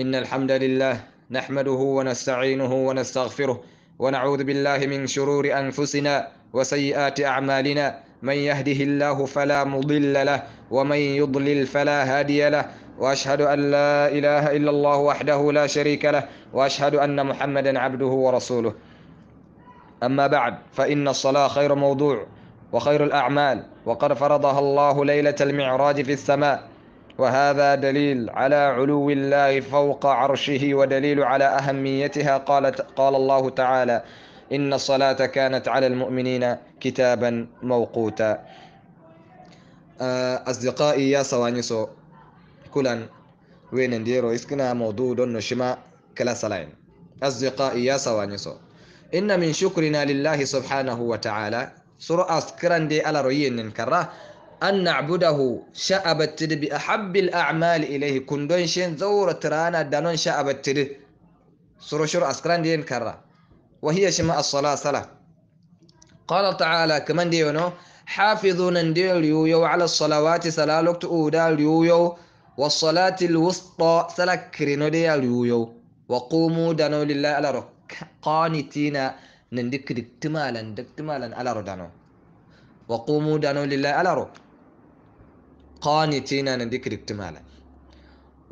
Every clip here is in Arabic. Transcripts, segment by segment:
إن الحمد لله نحمده ونستعينه ونستغفره ونعوذ بالله من شرور أنفسنا وسيئات أعمالنا من يهده الله فلا مضل له ومن يضلل فلا هادي له واشهد ان لا اله الا الله وحده لا شريك له واشهد ان محمدا عبده ورسوله اما بعد فان الصلاه خير موضوع وخير الاعمال وقد فرضها الله ليله المعراج في السماء وهذا دليل على علو الله فوق عرشه ودليل على أهميتها قالت قال الله تعالى إن الصلاة كانت على المؤمنين كتابا موقوتا آه، أصدقائي يا سوانيسو كلا وين نديرو إسكنا موضوع دون شما كلا سلاين أصدقائي يا سوانيسو إن من شكرنا لله سبحانه وتعالى سورة أسكران دي على ريين كره أن نعبده شعب التد بأحب الأعمال إليه كندون شين زور ترانا دانون شعب التد سرشور أسكران دين كرة وهي شماء الصلاة صلاة قال تعالى كمان ديونو حافظون ديو اليويو على الصلوات صلاة لكتؤودا اليويو والصلاة الوسطى صلاة كرينو ديو اليويو وقوموا دانو لله على رك قانتينا نندك دكتمالا دكتمالا على ردانو وقوموا دانو لله على رك قانتين نذكر اكتمالا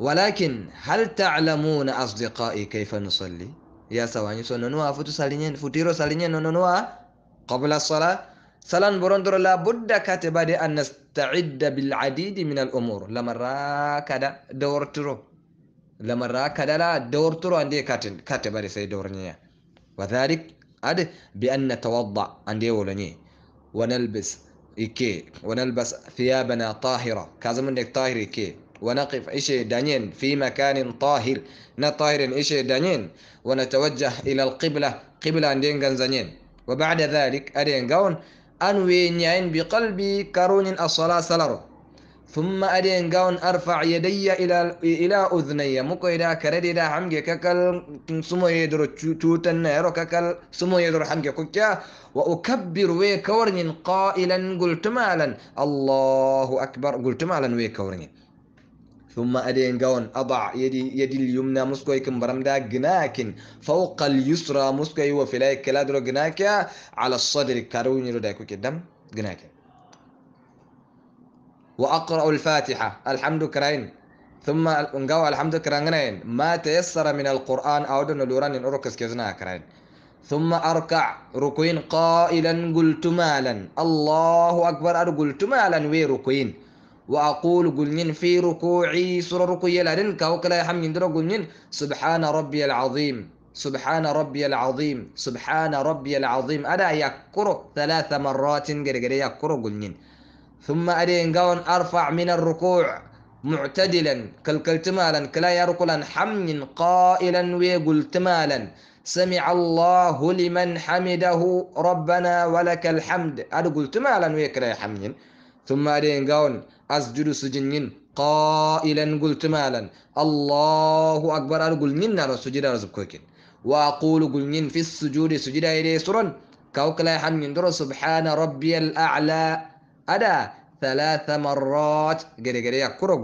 ولكن هل تعلمون أصدقائي كيف نصلي يا سواني سننوا فتو سالينين فتيرو سالينين ننوا قبل الصلاة صلاة برندر لا بد كاتبا أن نستعد بالعديد من الأمور لما راكدا دورترو لما راكدا لا دورترو عندي كاتبا سيدورنيا وذلك أد بأن نتوضأ عندي ولني ونلبس إيكي ونلبس ثيابنا طاهرة كازم إنك طاهر إيكي ونقف إشي دانين في مكان طاهر نطاهر إشي دانين ونتوجه إلى القبلة قبلة عندين غنزانين وبعد ذلك أدين قون أنوي أنوين بقلبي كارون الصلاة سلرو ثم أدين قاون أرفع يدي إلى إلى أذني مكو إذا كردي دا حمجي ككل سمو يدر توتن نيرو ككل سمو يدر حمجي كوكيا وأكبر ويكورني قائلا قلت مالا الله أكبر قلت مالا ويكورني ثم أدين قون أضع يدي يدي اليمنى مسكوي كم برمدا جناكن فوق اليسرى مسكوي وفي وفلاي كلادرو جناكا على الصدر كاروني رو دا كوكي دم جناكن وأقرأ الفاتحة الحمد كرين ثم انقوا الحمد كرين ما تيسر من القرآن أو دون لوران أركز كرين ثم أركع ركوين قائلا قلت مالا الله أكبر قلت مالا وي ركوين وأقول قلنين في ركوعي سر ركوي لرنك وكلا يحمين در قلنين سبحان ربي العظيم سبحان ربي العظيم سبحان ربي العظيم أنا يكره ثلاث مرات قرقر يكر قلنين ثم أدين قون أرفع من الركوع معتدلا تمالا كلا يركلا حمن قائلا تمالا سمع الله لمن حمده ربنا ولك الحمد أدقلتمالا ويكرا حمن ثم أدين قون أسجد سجنين قائلا قلتمالا الله أكبر أقول نين سجد رزبكوكين وأقول قل نين في السجود سجد إليه كوكلا حمين در سبحان ربي الأعلى أدا ثلاث مرات gere gere ya kuro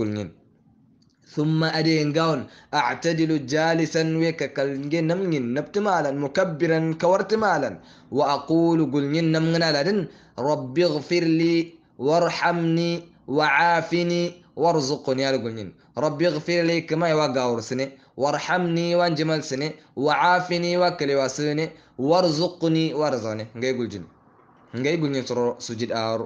ثم أدين قون أعتدل جالسا وككلنجي نمجن نبتمالا مكبرا كورتمالا وأقول قلنجن نمجن لدن رب اغفر لي وارحمني وعافني وارزقني قلنجن رب اغفر لي كما يوقع سنة وارحمني وانجمل سنة وعافني وكلي وسنة وارزقني وارزقني قلنجن ngay bu gulñel sujud a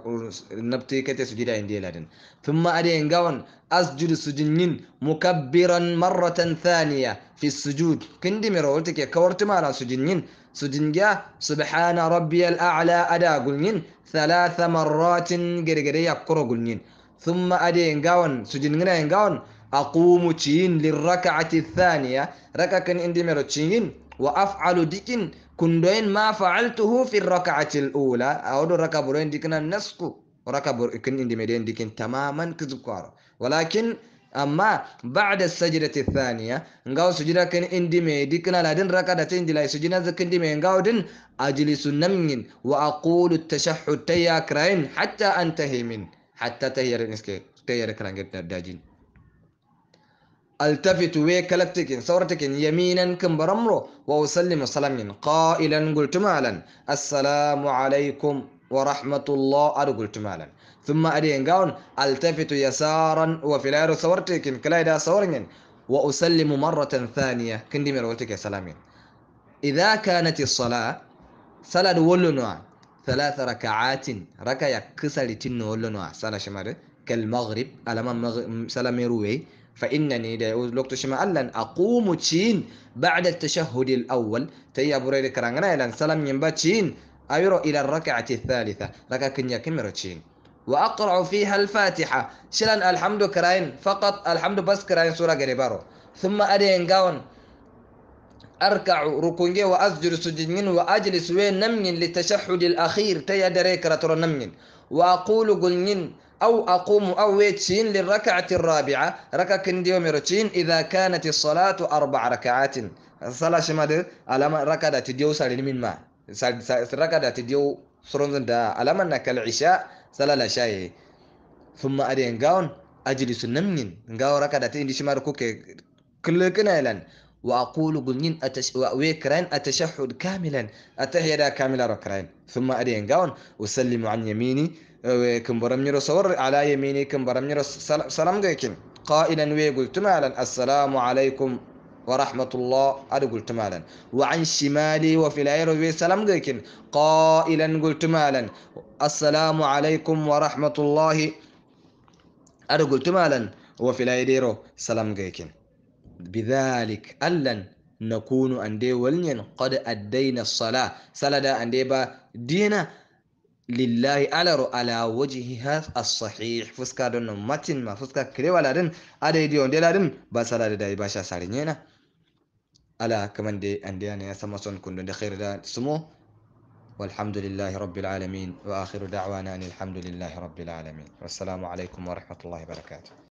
nabti kete sujud a en laden thumma ade ngawon asjud sujud nin mukabbiran marratan thaniya fi sujud kindi ke mara sujud nin sujud ga subhana rabbiyal a'la ada gulñin thalatha marratin geregere yakkoro gulñin thumma ade en gawan sujudngina en gawan aqumu ciyin lirraka'ati thaniya raka kan indimiro ciyin wa af'alu dikin كندوين ما فعلته في الركعة الأولى أو ركبرين ديكنا نسكو ركبر كن اندي مدين ديكن تماما كذكار ولكن أما بعد السجدة الثانية نقاو سجدة كن اندي ميديكنا لدن ركعة اندي لاي سجدة كن دي مينقاو دن أجلس نمين وأقول التشحد تيا كرين حتى أنتهي من حتى تهير نسكي تيا كرين داجين التفت ويكلك تكن صورتك يمينا كم برمرو وأسلم سلام قائلا قلت مالا السلام عليكم ورحمة الله أرو قلت مالا ثم أدين قاون التفت يسارا وفي الأرو صورتك كلايدا صورين وأسلم مرة ثانية كندي مرولتك سلامين إذا كانت الصلاة صلاة ولنوا ثلاث ركعات ركع كسلتين تنو ولنوا صلاة شمال كالمغرب ألم سلام روي فإنني لا يعود لوقت شمالا أقوم تشين بعد التشهد الأول تي أبو ريد كرانغنا لن سلام ينبا تشين أيرو إلى الركعة الثالثة ركعة كنيا كمير تشين وأقرأ فيها الفاتحة شلن الحمد كراين فقط الحمد بس كراين سورة غريبارو ثم أدين قاون أركع ركوعي وأسجد سجنين وأجلس وين نمين للتشهد الأخير تي أدري كراتور نمين وأقول قلن أو أقوم أو ويتشين للركعة الرابعة ركع كندي ومرتشين إذا كانت الصلاة أربع ركعات صلاة شمد على ركعة تديو سالين من ما ركعة تديو سرون دا على من العشاء صلاة لا شاي ثم أدين قاون أجلس نمنين قاون ركعة تديو كل كنا لن وأقول قلنين أتش وأويكرين التشهد كاملا التحية كاملا ركرين ثم أرين جون وسلم عن يميني كم برمني رسول على يميني كم برمني سلام جيكين قائلا ويقول مالا السلام عليكم ورحمة الله أنا قلت مالا وعن شمالي وفي العير سلام قيكين قائلا قلت مالا السلام عليكم ورحمة الله أنا قلت مالا وفي العير سلام قيكين بذلك ألن نكون أندي قد أدينا الصلاة سلدا أندي با دينا لله على على وجهها الصحيح فسكا دون ماتين ما فسكا كريوا لدن أدي ديون دي لدن بس لدى داي باشا سارينينا على كمان دي أندي أنا سمسون كن دون خير دا سمو والحمد لله رب العالمين وآخر دعوانا أن الحمد لله رب العالمين والسلام عليكم ورحمة الله وبركاته